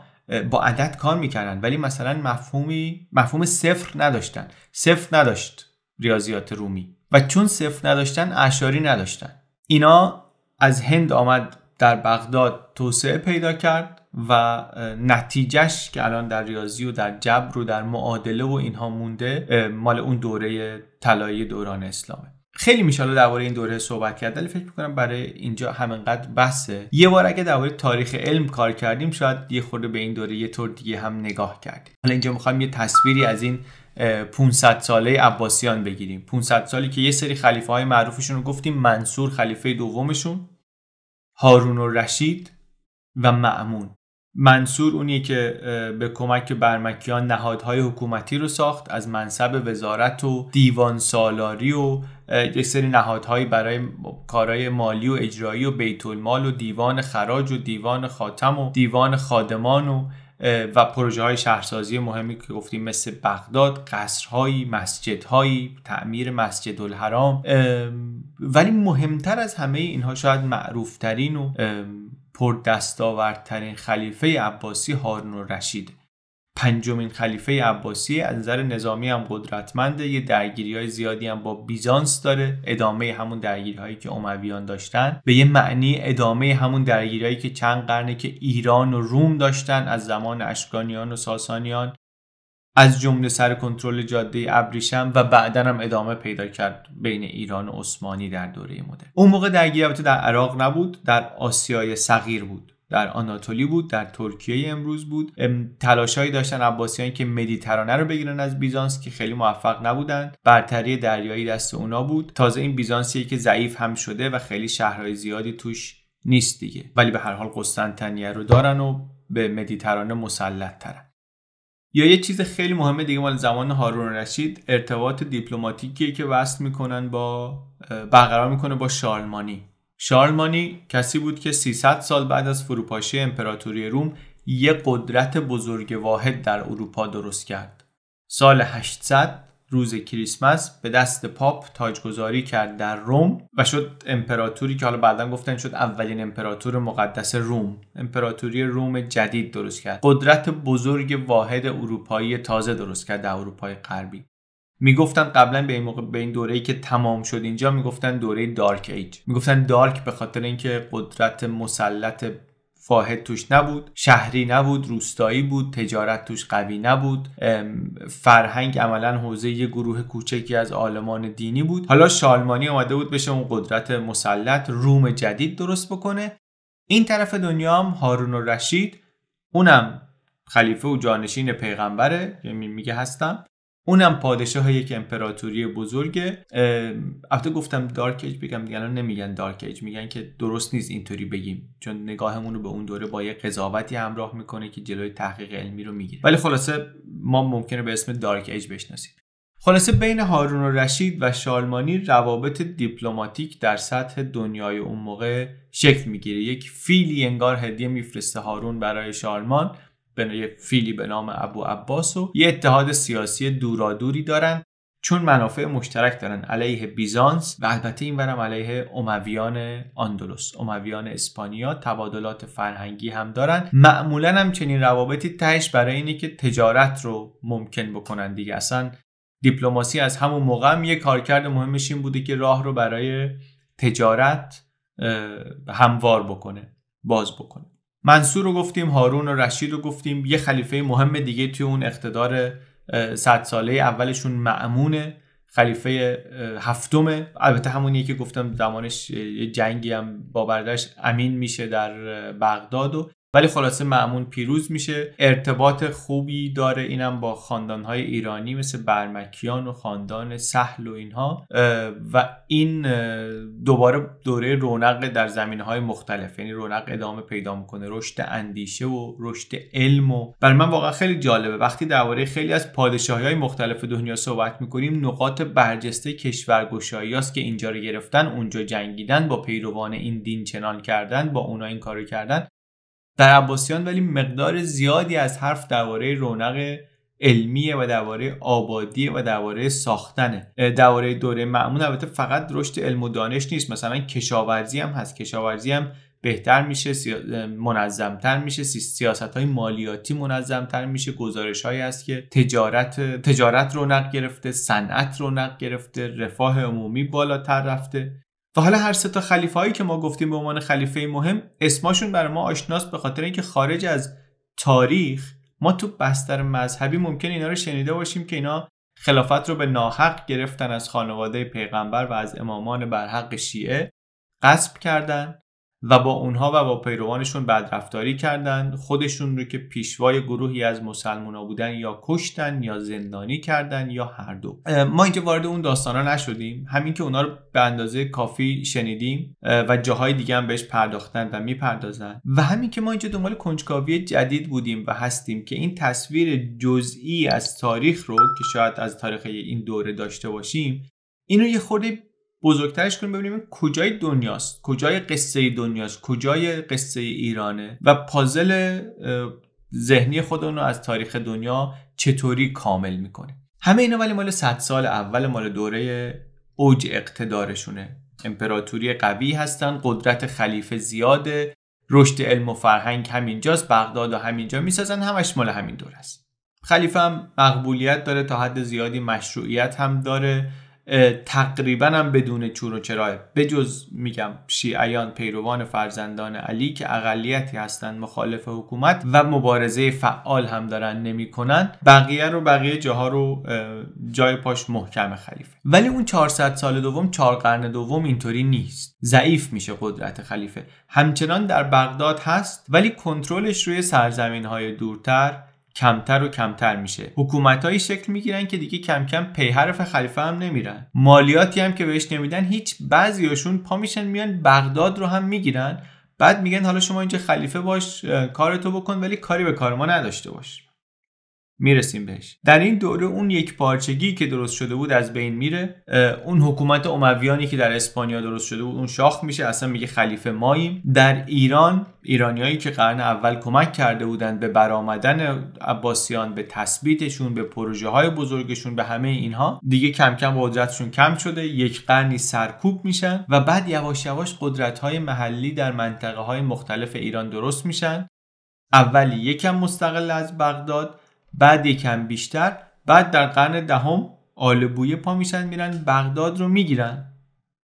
با عدد کار میکردن ولی مثلا مفهومی مفهوم صفر نداشتن صفر نداشت ریاضیات رومی و چون صفر نداشتن اشاری نداشتن اینا از هند آمد در بغداد توسعه پیدا کرد و نتیجهش که الان در ریاضی و در جبر و در معادله و اینها مونده مال اون دوره طلایی دوران اسلامه خیلی میشه درباره این دوره صحبت کرد ولی فکر میکنم برای اینجا همینقدر بسه یه بار اگه درباره تاریخ علم کار کردیم شاید یه خورده به این دوره یه طور دیگه هم نگاه کردیم حالا اینجا میخوام یه تصویری از این 500 ساله عباسیان بگیریم 500 سالی که یه سری خلیفه های معروفشون رو گفتیم منصور خلیفه دومشون هارون و رشید و معمون منصور اونیه که به کمک برمکیان نهادهای حکومتی رو ساخت از منصب وزارت و دیوان سالاری و یک سری نهادهایی برای کارهای مالی و اجرایی و بیت المال و دیوان خراج و دیوان خاتم و دیوان خادمان و و پروژه های شهرسازی مهمی که گفتیم مثل بغداد قصرهایی مسجدهایی تعمیر مسجد الحرام ولی مهمتر از همه اینها شاید معروفترین و پر دستاوردترین خلیفه عباسی هارون رشید پنجمین خلیفه عباسی از نظر نظامی هم قدرتمنده یه درگیری های زیادی هم با بیزانس داره ادامه همون درگیری هایی که امویان داشتن به یه معنی ادامه همون درگیری هایی که چند قرنه که ایران و روم داشتن از زمان اشکانیان و ساسانیان از جمله سر کنترل جاده ابریشم و بعدا هم ادامه پیدا کرد بین ایران و عثمانی در دوره مدرن اون موقع درگیری در عراق نبود در آسیای صغیر بود در آناتولی بود در ترکیه امروز بود تلاشهایی داشتن عباسیان که مدیترانه رو بگیرن از بیزانس که خیلی موفق نبودند برتری دریایی دست اونا بود تازه این بیزانسی که ضعیف هم شده و خیلی شهرهای زیادی توش نیست دیگه ولی به هر حال قسطنطنیه رو دارن و به مدیترانه مسلط یا یه چیز خیلی مهمه دیگه مال زمان هارون رشید ارتباط دیپلماتیکی که وصل میکنن با برقرار میکنه با شارلمانی شارلمانی کسی بود که 300 سال بعد از فروپاشی امپراتوری روم یه قدرت بزرگ واحد در اروپا درست کرد سال 800 روز کریسمس به دست پاپ تاجگذاری کرد در روم و شد امپراتوری که حالا بعدا گفتن شد اولین امپراتور مقدس روم امپراتوری روم جدید درست کرد قدرت بزرگ واحد اروپایی تازه درست کرد در اروپای غربی میگفتن قبلا به این موقع به این دوره‌ای که تمام شد اینجا میگفتن دوره دارک ایج میگفتن دارک به خاطر اینکه قدرت مسلط فاهد توش نبود شهری نبود روستایی بود تجارت توش قوی نبود فرهنگ عملا حوزه یه گروه کوچکی از آلمان دینی بود حالا شالمانی آمده بود بشه اون قدرت مسلط روم جدید درست بکنه این طرف دنیا هم هارون و رشید اونم خلیفه و جانشین پیغمبره یعنی میگه هستم اونم پادشاه یک امپراتوری بزرگه البته گفتم دارک بگم دیگه الان نمیگن دارک میگن که درست نیست اینطوری بگیم چون نگاهمون رو به اون دوره با یه قضاوتی همراه میکنه که جلوی تحقیق علمی رو میگیره ولی خلاصه ما ممکنه به اسم دارک ایج بشناسیم خلاصه بین هارون و رشید و شالمانی روابط دیپلماتیک در سطح دنیای اون موقع شکل میگیره یک فیلی انگار هدیه میفرسته هارون برای شارلمان به فیلی به نام ابو عباس و یه اتحاد سیاسی دورادوری دارن چون منافع مشترک دارن علیه بیزانس و البته اینورم علیه امویان اندولوس امویان اسپانیا تبادلات فرهنگی هم دارن معمولا هم چنین روابطی تهش برای اینه که تجارت رو ممکن بکنن دیگه اصلا دیپلماسی از همون موقع هم یه کارکرد مهمش این بوده که راه رو برای تجارت هموار بکنه باز بکنه منصور رو گفتیم هارون و رشید رو گفتیم یه خلیفه مهم دیگه توی اون اقتدار صد ساله اولشون معمونه خلیفه هفتمه البته همونیه که گفتم زمانش جنگی هم با برادرش امین میشه در بغداد و ولی خلاصه معمون پیروز میشه ارتباط خوبی داره اینم با خاندانهای ایرانی مثل برمکیان و خاندان سهل و اینها و این دوباره دوره رونق در زمینه های مختلف یعنی رونق ادامه پیدا میکنه رشد اندیشه و رشد علم و بر من واقعا خیلی جالبه وقتی درباره خیلی از پادشاهی های مختلف دنیا صحبت میکنیم نقاط برجسته کشورگشایی است که اینجا رو گرفتن اونجا جنگیدن با پیروان این دین چنان کردن با اونا این کارو کردن در عباسیان ولی مقدار زیادی از حرف درباره رونق علمیه و درباره آبادیه و درباره ساختنه درباره دوره معمون البته فقط رشد علم و دانش نیست مثلا کشاورزی هم هست کشاورزی هم بهتر میشه منظمتر میشه سیاست مالیاتی منظمتر میشه گزارش هایی است که تجارت تجارت رونق گرفته صنعت رونق گرفته رفاه عمومی بالاتر رفته تا حالا هر سه تا خلیفه هایی که ما گفتیم به عنوان خلیفه مهم اسماشون برای ما آشناست به خاطر اینکه خارج از تاریخ ما تو بستر مذهبی ممکن اینا رو شنیده باشیم که اینا خلافت رو به ناحق گرفتن از خانواده پیغمبر و از امامان برحق شیعه قصب کردن و با اونها و با پیروانشون بدرفتاری کردند خودشون رو که پیشوای گروهی از ها بودن یا کشتن یا زندانی کردن یا هر دو ما اینجا وارد اون ها نشدیم همین که اونا رو به اندازه کافی شنیدیم و جاهای دیگه هم بهش پرداختن و میپردازن و همین که ما اینجا دنبال کنجکاوی جدید بودیم و هستیم که این تصویر جزئی از تاریخ رو که شاید از تاریخ این دوره داشته باشیم اینو یه خورده بزرگترش کنیم ببینیم کجای دنیاست کجای قصه دنیاست کجای قصه ایرانه و پازل ذهنی خودمون رو از تاریخ دنیا چطوری کامل میکنه همه اینا ولی مال صد سال اول مال دوره اوج اقتدارشونه امپراتوری قوی هستن قدرت خلیفه زیاده رشد علم و فرهنگ همینجاست بغداد و همینجا میسازن همش مال همین دوره است خلیفه هم مقبولیت داره تا حد زیادی مشروعیت هم داره تقریبا هم بدون چور و چراه بجز میگم شیعیان پیروان فرزندان علی که اقلیتی هستند مخالف حکومت و مبارزه فعال هم دارن نمیکنن بقیه رو بقیه جاها رو جای پاش محکم خلیفه ولی اون 400 سال دوم چهار قرن دوم اینطوری نیست ضعیف میشه قدرت خلیفه همچنان در بغداد هست ولی کنترلش روی سرزمین های دورتر کمتر و کمتر میشه حکومتهایی شکل میگیرن که دیگه کم کم پی حرف خلیفه هم نمیرن مالیاتی هم که بهش نمیدن هیچ بعضیاشون پا میشن میان بغداد رو هم میگیرن بعد میگن حالا شما اینجا خلیفه باش کارتو بکن ولی کاری به کار ما نداشته باش میرسیم بهش در این دوره اون یک پارچگی که درست شده بود از بین میره اون حکومت امویانی که در اسپانیا درست شده بود اون شاخ میشه اصلا میگه خلیفه ماییم در ایران ایرانیایی که قرن اول کمک کرده بودند به برآمدن عباسیان به تثبیتشون به پروژه های بزرگشون به همه اینها دیگه کم کم قدرتشون کم شده یک قرنی سرکوب میشن و بعد یواش یواش قدرت های محلی در منطقه های مختلف ایران درست میشن اولی یکم مستقل از بغداد بعد یکم بیشتر بعد در قرن دهم ده آل بویه پا میشن میرن بغداد رو میگیرن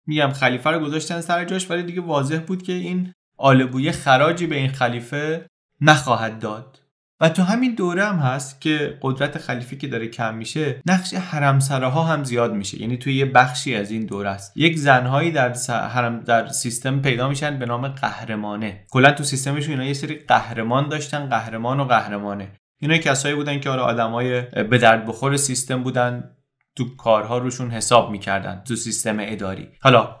میگم خلیفه رو گذاشتن سر جاش ولی دیگه واضح بود که این آل بویه خراجی به این خلیفه نخواهد داد و تو همین دوره هم هست که قدرت خلیفه که داره کم میشه نقش حرمسراها هم زیاد میشه یعنی توی یه بخشی از این دوره است یک زنهایی در حرم در سیستم پیدا میشن به نام قهرمانه کلا تو سیستمشون اینا یه سری قهرمان داشتن قهرمان و قهرمانه اینا کسایی بودن که آره آدمای به درد بخور سیستم بودن تو کارها روشون حساب میکردن تو سیستم اداری حالا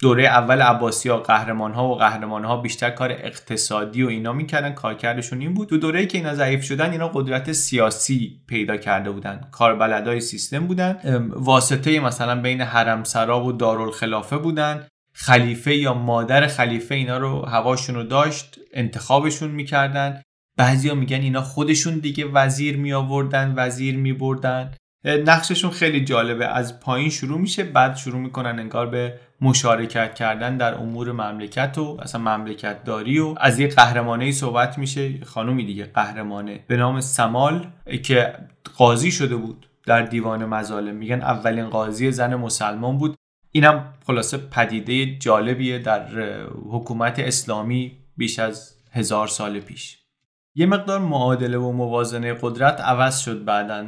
دوره اول عباسی ها قهرمان ها و قهرمان ها بیشتر کار اقتصادی و اینا میکردن کارکردشون این بود تو دوره دوره که اینا ضعیف شدن اینا قدرت سیاسی پیدا کرده بودن کاربلدای سیستم بودن واسطه مثلا بین سرا و دارالخلافه بودن خلیفه یا مادر خلیفه اینا رو هواشون رو داشت انتخابشون میکردن بعضیا میگن اینا خودشون دیگه وزیر می آوردن وزیر می بردن نقششون خیلی جالبه از پایین شروع میشه بعد شروع میکنن انگار به مشارکت کردن در امور مملکت و اصلا مملکت داری و از یه قهرمانه صحبت میشه خانومی دیگه قهرمانه به نام سمال که قاضی شده بود در دیوان مظالم میگن اولین قاضی زن مسلمان بود اینم خلاصه پدیده جالبیه در حکومت اسلامی بیش از هزار سال پیش یه مقدار معادله و موازنه قدرت عوض شد بعدا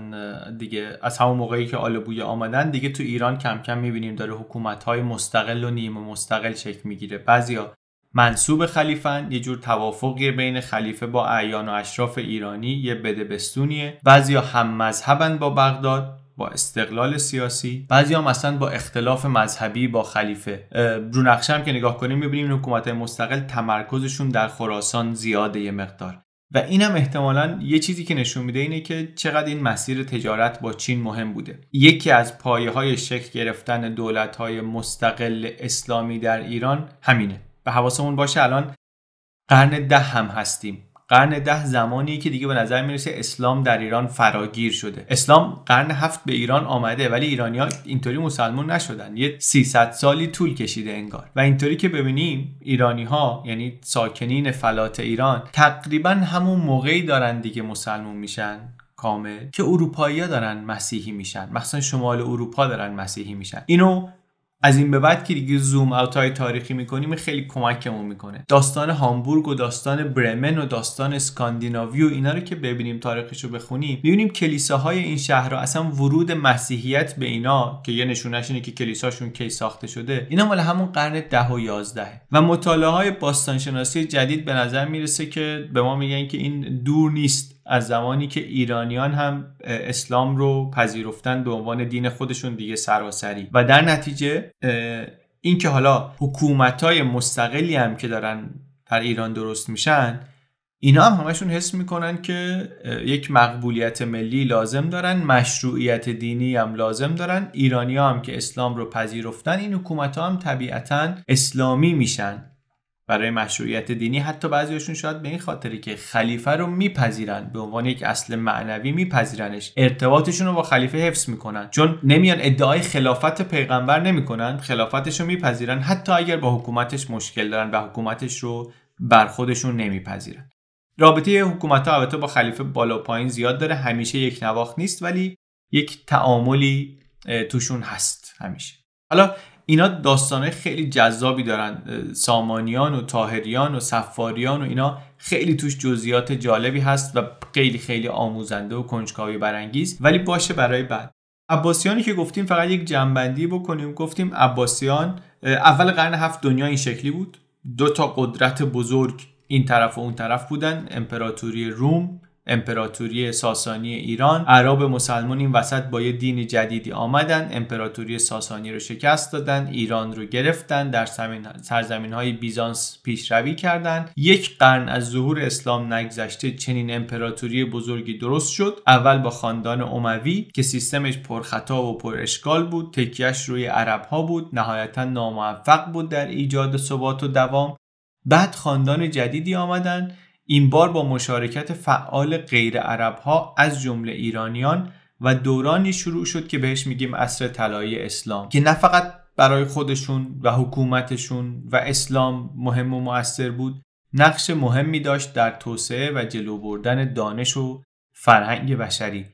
دیگه از همون موقعی که آل بویه آمدن دیگه تو ایران کم کم میبینیم داره حکومت های مستقل و نیمه مستقل شکل میگیره بعضیا منصوب خلیفن یه جور توافقی بین خلیفه با اعیان و اشراف ایرانی یه بده بستونیه بعضیا هم مذهبن با بغداد با استقلال سیاسی بعضی هم اصلا با اختلاف مذهبی با خلیفه رو نقشه هم که نگاه کنیم میبینیم حکومت مستقل تمرکزشون در خراسان زیاده یه مقدار و اینم احتمالا یه چیزی که نشون میده اینه که چقدر این مسیر تجارت با چین مهم بوده یکی از پایه های شکل گرفتن دولت های مستقل اسلامی در ایران همینه به حواسمون باشه الان قرن ده هم هستیم قرن ده زمانی که دیگه به نظر میرسه اسلام در ایران فراگیر شده اسلام قرن هفت به ایران آمده ولی ها اینطوری مسلمون نشدن یه 300 سالی طول کشیده انگار و اینطوری که ببینیم ایرانی ها یعنی ساکنین فلات ایران تقریبا همون موقعی دارن دیگه مسلمون میشن کامل که اروپایی دارن مسیحی میشن مخصوصا شمال اروپا دارن مسیحی میشن اینو از این به بعد که دیگه زوم اوت های تاریخی میکنیم خیلی کمکمون میکنه داستان هامبورگ و داستان برمن و داستان اسکاندیناوی و اینا رو که ببینیم تاریخش رو بخونیم میبینیم کلیساهای این شهر شهرها اصلا ورود مسیحیت به اینا که یه نشونش اینه که کلیساشون کی ساخته شده اینا مال همون قرن ده و یازده و مطالعه های باستانشناسی جدید به نظر میرسه که به ما میگن که این دور نیست از زمانی که ایرانیان هم اسلام رو پذیرفتن به عنوان دین خودشون دیگه سراسری و در نتیجه اینکه حالا حکومت های مستقلی هم که دارن در ایران درست میشن اینا هم همشون حس میکنن که یک مقبولیت ملی لازم دارن مشروعیت دینی هم لازم دارن ایرانی هم که اسلام رو پذیرفتن این حکومت ها هم طبیعتا اسلامی میشن برای مشروعیت دینی حتی بعضیشون شاید به این خاطری که خلیفه رو میپذیرن به عنوان یک اصل معنوی میپذیرنش ارتباطشون رو با خلیفه حفظ میکنن چون نمیان ادعای خلافت پیغمبر نمیکنن خلافتش رو میپذیرن حتی اگر با حکومتش مشکل دارن و حکومتش رو بر خودشون نمیپذیرن رابطه حکومت ها البته با خلیفه بالا پایین زیاد داره همیشه یک نواخت نیست ولی یک تعاملی توشون هست همیشه حالا اینا داستانه خیلی جذابی دارن سامانیان و تاهریان و سفاریان و اینا خیلی توش جزئیات جالبی هست و خیلی خیلی آموزنده و کنجکاوی برانگیز ولی باشه برای بعد عباسیانی که گفتیم فقط یک جنبندی بکنیم گفتیم عباسیان اول قرن هفت دنیا این شکلی بود دو تا قدرت بزرگ این طرف و اون طرف بودن امپراتوری روم امپراتوری ساسانی ایران عرب مسلمان این وسط با یه دین جدیدی آمدن امپراتوری ساسانی رو شکست دادن ایران رو گرفتن در سرزمین های بیزانس پیشروی کردند یک قرن از ظهور اسلام نگذشته چنین امپراتوری بزرگی درست شد اول با خاندان عموی که سیستمش پرخطا و پر اشکال بود تکیش روی عرب ها بود نهایتا ناموفق بود در ایجاد ثبات و دوام بعد خاندان جدیدی آمدند این بار با مشارکت فعال غیر عرب ها از جمله ایرانیان و دورانی شروع شد که بهش میگیم عصر طلایی اسلام که نه فقط برای خودشون و حکومتشون و اسلام مهم و مؤثر بود نقش مهمی داشت در توسعه و جلو بردن دانش و فرهنگ بشری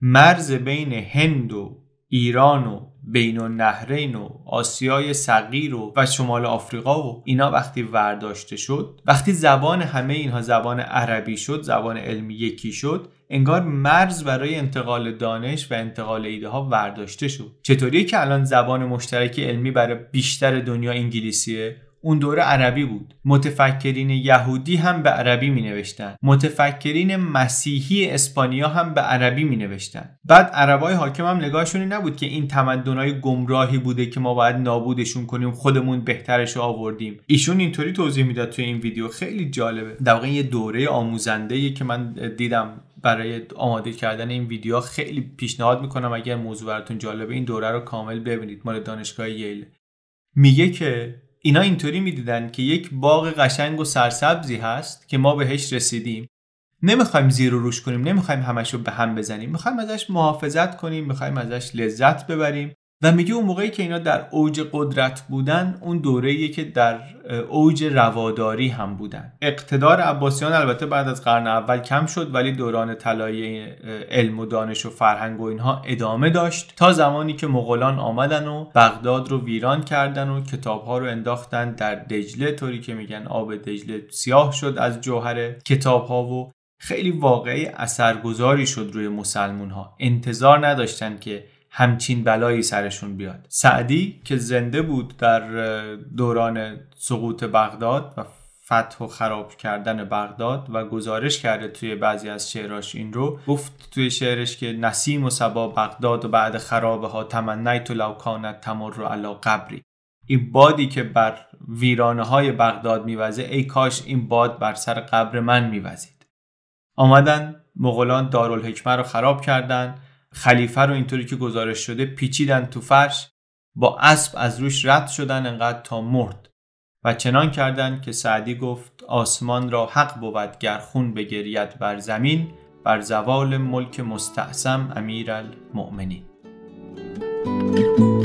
مرز بین هند و ایران و بین و نهرین و آسیای صغیر و, و شمال آفریقا و اینا وقتی ورداشته شد وقتی زبان همه اینها زبان عربی شد زبان علمی یکی شد انگار مرز برای انتقال دانش و انتقال ایده ها ورداشته شد چطوریه که الان زبان مشترک علمی برای بیشتر دنیا انگلیسیه اون دوره عربی بود متفکرین یهودی هم به عربی می نوشتن متفکرین مسیحی اسپانیا هم به عربی می نوشتن بعد عربای حاکم هم نگاهشونی نبود که این تمدنهای گمراهی بوده که ما باید نابودشون کنیم خودمون بهترش رو آوردیم ایشون اینطوری توضیح میداد توی این ویدیو خیلی جالبه در یه دوره آموزنده که من دیدم برای آماده کردن این ویدیو خیلی پیشنهاد میکنم اگر موضوع براتون جالبه این دوره رو کامل ببینید مال دانشگاه ییل میگه که اینا اینطوری میدیدن که یک باغ قشنگ و سرسبزی هست که ما بهش رسیدیم نمیخوایم زیر و روش کنیم نمیخوایم همش رو به هم بزنیم میخوایم ازش محافظت کنیم میخوایم ازش لذت ببریم و میگه اون موقعی که اینا در اوج قدرت بودن اون دوره‌ایه که در اوج رواداری هم بودن اقتدار عباسیان البته بعد از قرن اول کم شد ولی دوران طلایی علم و دانش و فرهنگ و اینها ادامه داشت تا زمانی که مغولان آمدن و بغداد رو ویران کردن و کتابها رو انداختن در دجله طوری که میگن آب دجله سیاه شد از جوهر کتابها و خیلی واقعی اثرگذاری شد روی مسلمون ها انتظار نداشتند که همچین بلایی سرشون بیاد سعدی که زنده بود در دوران سقوط بغداد و فتح و خراب کردن بغداد و گزارش کرده توی بعضی از شعراش این رو گفت توی شعرش که نسیم و سبا بغداد و بعد خرابه ها تمنیت لو لوکانت تمر رو علا قبری این بادی که بر ویرانه های بغداد میوزه ای کاش این باد بر سر قبر من میوزید آمدن مغولان دارالحکمه رو خراب کردند خلیفه رو اینطوری که گزارش شده پیچیدن تو فرش با اسب از روش رد شدن انقدر تا مرد و چنان کردند که سعدی گفت آسمان را حق بود گر خون بگرید بر زمین بر زوال ملک مستعصم امیر المؤمنین